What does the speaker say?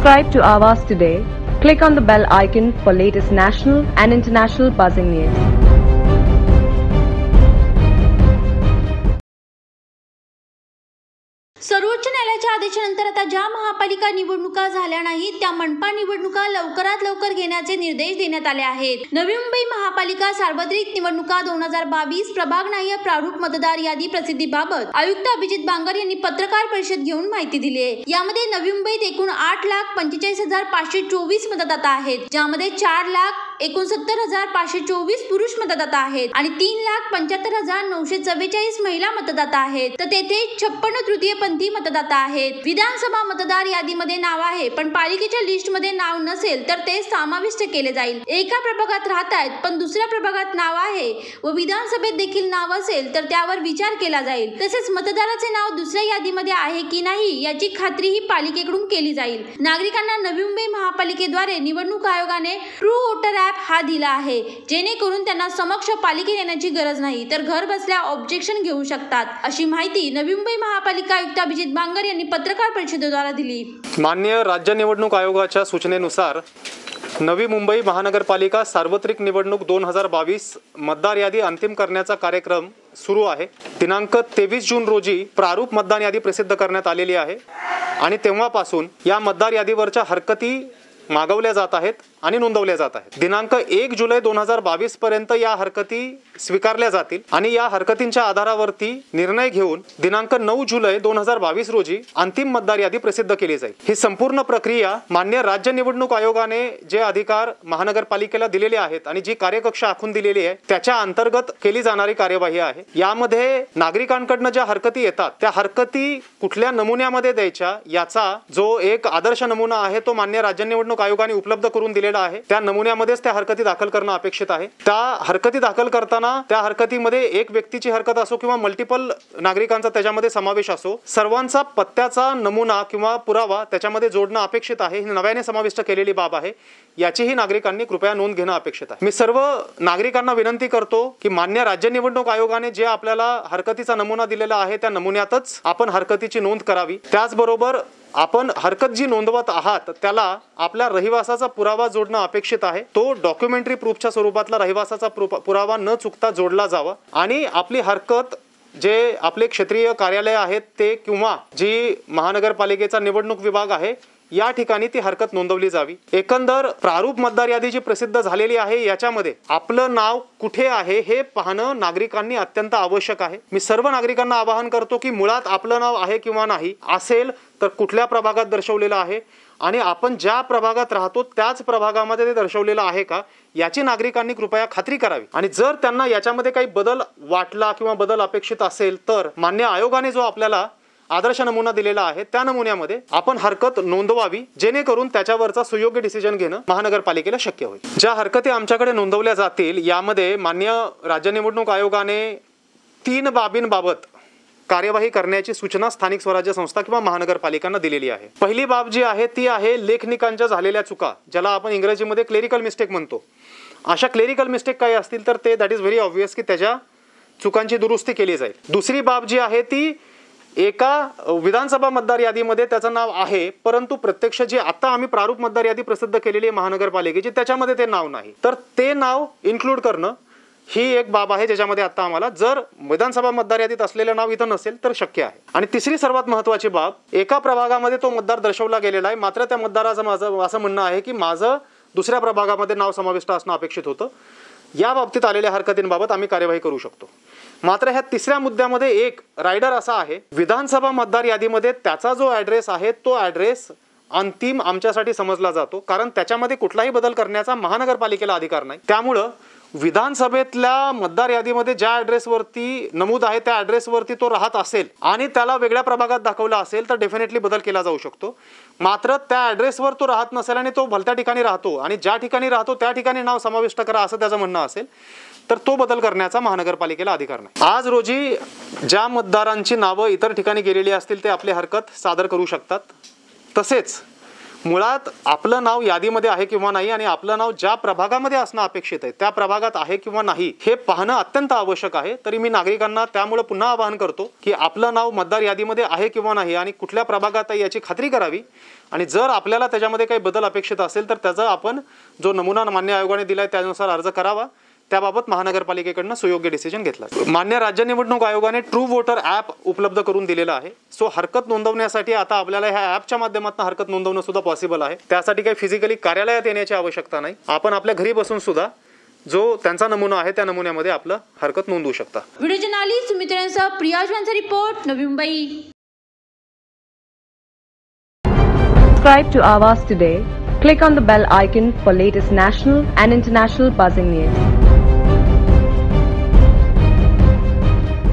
Subscribe to Avas today. Click on the bell icon for latest national and international buzzing news. न्यायालयाच्या आदेशानंतर आता ज्या महापालिका निवडणुका झाल्या नाहीत त्या मनपा निवडणुका लवकरात लवकर घेण्याचे निर्देश देण्यात आले आहेत नवी मुंबई महापालिका सार्वत्रिक निवडणुका दोन हजार बावीस प्रभाग नाही प्रारूप मतदार यादी प्रसिद्धीबाबत आयुक्त अभिजित बांगर यांनी पत्रकार परिषद घेऊन माहिती दिली आहे यामध्ये नवी मुंबईत एकूण आठ लाख पंचेचाळीस हजार पाचशे चोवीस मतदाता आहेत ज्यामध्ये चार लाख एकोणसत्तर हजार पाचशे चोवीस पुरुष मतदाता आहेत आणि तीन लाख पंच्याहत्तर हजार नऊशे चव्वेचाळीस महिला मतदाता आहेत तर तेथे तृतीय तृतीयपंथी मतदाता आहेत विधानसभा मतदार यादीमध्ये नाव आहे पण पालिकेच्या लिस्टमध्ये नाव नसेल तर ते समाविष्ट केले जाईल एका प्रभागात राहत आहेत पण दुसऱ्या प्रभागात नाव आहे व विधानसभेत देखील नाव असेल तर त्यावर विचार केला जाईल तसेच मतदाराचे नाव दुसऱ्या यादीमध्ये आहे की नाही याची खात्री ही पालिकेकडून केली जाईल नागरिकांना नवी मुंबई महापालिकेद्वारे निवडणूक आयोगाने ट्रू वोटर ॲप हा दिला आहे जेणेकरून त्यांना समक्ष पालिकेत येण्याची गरज नाही तर घर बसल्या ऑब्जेक्शन घेऊ शकतात अशी माहिती नवी मुंबई महापालिका आयुक्त अभिजित बांगर यांनी पत्रकार परिषदेद्वारा दिली मान्य राज्य निवडणूक आयोगाच्या सूचनेनुसार नवी मुंबई महानगरपालिका सार्वत्रिक निवडणूक दोन हजार बावीस मतदार यादी अंतिम करण्याचा कार्यक्रम सुरू आहे दिनांक तेवीस जून रोजी प्रारूप मतदान यादी प्रसिद्ध करण्यात आलेली आहे आणि तेव्हापासून या मतदार यादीवरच्या हरकती मागवल्या जात आहेत आणि नोंदवल्या जात आहेत दिनांक एक जुलै दोन हजार बावीस पर्यंत या हरकती स्वीकारल्या जातील आणि या हरकतींच्या आधारावरती निर्णय घेऊन दिनांक नऊ जुलै दोन हजार बावीस रोजी अंतिम मतदार यादी प्रसिद्ध केली जाईल ही संपूर्ण प्रक्रिया मान्य राज्य निवडणूक आयोगाने जे अधिकार महानगरपालिकेला दिलेले आहेत आणि जी कार्यकक्षा आखून दिलेली आहे त्याच्या अंतर्गत केली जाणारी कार्यवाही आहे यामध्ये नागरिकांकडनं ज्या हरकती येतात त्या हरकती कुठल्या नमुन्यामध्ये द्यायच्या याचा जो एक आदर्श नमुना आहे तो मान्य राज्य निवडणूक आयोगाने उपलब्ध करून दिलेला दिलेला आहे त्या नमुन्यामध्येच त्या हरकती दाखल करणं अपेक्षित आहे त्या हरकती दाखल करताना त्या हरकतीमध्ये एक व्यक्तीची हरकत असो किंवा मल्टिपल नागरिकांचा त्याच्यामध्ये समावेश असो सर्वांचा पत्त्याचा नमुना किंवा पुरावा त्याच्यामध्ये जोडणं अपेक्षित आहे ही नव्याने समाविष्ट केलेली बाब आहे याचीही नागरिकांनी कृपया नोंद घेणं अपेक्षित आहे मी सर्व नागरिकांना विनंती करतो की मान्य राज्य निवडणूक आयोगाने जे आपल्याला हरकतीचा नमुना दिलेला आहे त्या नमुन्यातच आपण हरकतीची नोंद करावी त्याचबरोबर आपण हरकत जी नोंदवत आहात त्याला आपल्या रहिवासाचा पुरावा जोडणं अपेक्षित आहे तो डॉक्युमेंटरी प्रूफच्या स्वरूपातला रहिवासाचा पुरावा न चुकता जोडला जावा आणि आपली हरकत जे आपले क्षेत्रीय कार्यालय आहेत ते किंवा जी महानगरपालिकेचा निवडणूक विभाग आहे या ठिकाणी ती हरकत नोंदवली जावी एकंदर प्रारूप मतदार यादी जी प्रसिद्ध झालेली आहे याच्यामध्ये आपलं नाव कुठे आहे हे पाहणं नागरिकांनी अत्यंत आवश्यक आहे मी सर्व नागरिकांना आवाहन करतो की मुळात आपलं नाव आहे किंवा नाही असेल तर कुठल्या प्रभागात दर्शवलेलं आहे आणि आपण ज्या प्रभागात राहतो त्याच प्रभागामध्ये ते दर्शवलेलं आहे का याची नागरिकांनी कृपया खात्री करावी आणि जर त्यांना याच्यामध्ये काही बदल वाटला किंवा बदल अपेक्षित असेल तर मान्य आयोगाने जो आपल्याला आदर्श नमुना दिलेला आहे त्या नमुन्यामध्ये आपण हरकत नोंदवावी जेणेकरून त्याच्यावरचा सुयोग्य डिसिजन घेणं महानगरपालिकेला शक्य होईल ज्या हरकती आमच्याकडे नोंदवल्या जातील यामध्ये मान्य राज्य निवडणूक आयोगाने तीन बाबींबाबत कार्यवाही करण्याची सूचना स्थानिक स्वराज्य संस्था किंवा महानगरपालिकांना दिलेली आहे पहिली बाब जी आहे ती आहे लेखनिकांच्या झालेल्या चुका ज्याला आपण इंग्रजीमध्ये क्लेरिकल मिस्टेक म्हणतो अशा क्लेरिकल मिस्टेक काही असतील तर ते दॅट इज व्हेरी ऑब्वियस की त्याच्या चुकांची दुरुस्ती केली जाईल दुसरी बाब जी आहे ती एका विधानसभा मतदार यादीमध्ये त्याचं नाव आहे परंतु प्रत्यक्ष जी आता आम्ही प्रारूप मतदार यादी प्रसिद्ध केलेली आहे महानगरपालिकेची त्याच्यामध्ये ते नाव नाही तर ते नाव इन्क्लूड करणं ही एक बाब आहे ज्याच्यामध्ये आता आम्हाला जर विधानसभा मतदार यादीत असलेलं नाव इथं नसेल तर शक्य आहे आणि तिसरी सर्वात महत्वाची बाब एका प्रभागामध्ये तो मतदार दर्शवला गेलेला आहे मात्र त्या मतदाराचं माझं असं म्हणणं आहे की माझं दुसऱ्या प्रभागामध्ये नाव समाविष्ट असणं अपेक्षित होतं या बाबतीत आलेल्या हरकतींबाबत आम्ही कार्यवाही करू शकतो मात्र ह्या तिसऱ्या मुद्द्यामध्ये एक रायडर असा आहे विधानसभा मतदार यादीमध्ये त्याचा जो ॲड्रेस आहे तो ॲड्रेस अंतिम आमच्यासाठी समजला जातो कारण त्याच्यामध्ये कुठलाही बदल करण्याचा महानगरपालिकेला अधिकार नाही त्यामुळं विधानसभेतल्या मतदार यादीमध्ये ज्या ॲड्रेसवरती नमूद आहे त्या ॲड्रेसवरती तो राहत असेल आणि त्याला वेगळ्या प्रभागात दाखवला असेल तर डेफिनेटली बदल केला जाऊ शकतो मात्र त्या ॲड्रेसवर तो राहत नसेल आणि तो भलत्या ठिकाणी राहतो आणि ज्या ठिकाणी राहतो त्या ठिकाणी नाव समाविष्ट करा असं त्याचं म्हणणं असेल तर तो बदल करण्याचा महानगरपालिकेला अधिकार नाही आज रोजी ज्या मतदारांची नावं इतर ठिकाणी गेलेली असतील ते आपली हरकत सादर करू शकतात तसेच मुळात आपलं नाव यादीमध्ये आहे किंवा नाही आणि आपलं नाव ज्या प्रभागामध्ये असणं अपेक्षित आहे त्या प्रभागात आहे किंवा नाही हे पाहणं अत्यंत आवश्यक आहे तरी मी नागरिकांना त्यामुळे पुन्हा आवाहन करतो की आपलं नाव मतदार यादीमध्ये आहे किंवा नाही आणि कुठल्या प्रभागात आहे याची खात्री करावी आणि जर आपल्याला त्याच्यामध्ये काही बदल अपेक्षित असेल तर त्याचा आपण जो नमुना मान्य आयोगाने दिला आहे त्यानुसार अर्ज करावा त्याबाबत महानगरपालिकेकडनं सुयोग्य डिसिजन घेतला मान्य राज्य निवडणूक आयोगाने ट्रू वोटर ॲप उपलब्ध करून दिलेला आहे सो हरकत नोंदवण्यासाठी आता आपल्याला ह्या ॲपच्या माध्यमातून हरकत नोंदवणं सुद्धा पॉसिबल आहे त्यासाठी काही फिजिकली कार्यालयात येण्याची आवश्यकता नाही आपण आपल्या घरी बसून सुद्धा जो त्यांचा नमुना आहे त्या नमुन्यामध्ये आपलं हरकत नोंदवू शकता व्हिडिओ प्रियाज report Navi Mumbai Subscribe to Awaaz today. Click on the bell icon for latest national and international buzzing news.